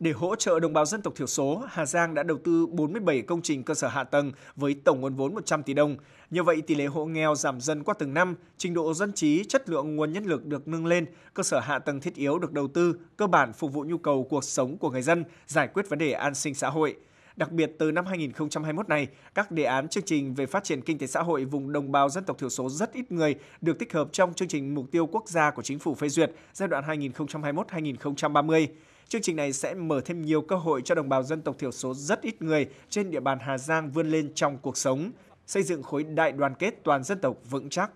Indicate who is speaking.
Speaker 1: Để hỗ trợ đồng bào dân tộc thiểu số, Hà Giang đã đầu tư 47 công trình cơ sở hạ tầng với tổng nguồn vốn 100 tỷ đồng. Như vậy, tỷ lệ hộ nghèo giảm dần qua từng năm, trình độ dân trí, chất lượng nguồn nhân lực được nâng lên, cơ sở hạ tầng thiết yếu được đầu tư, cơ bản phục vụ nhu cầu cuộc sống của người dân, giải quyết vấn đề an sinh xã hội. Đặc biệt từ năm 2021 này, các đề án chương trình về phát triển kinh tế xã hội vùng đồng bào dân tộc thiểu số rất ít người được tích hợp trong chương trình mục tiêu quốc gia của chính phủ phê duyệt giai đoạn 2021-2030. Chương trình này sẽ mở thêm nhiều cơ hội cho đồng bào dân tộc thiểu số rất ít người trên địa bàn Hà Giang vươn lên trong cuộc sống, xây dựng khối đại đoàn kết toàn dân tộc vững chắc.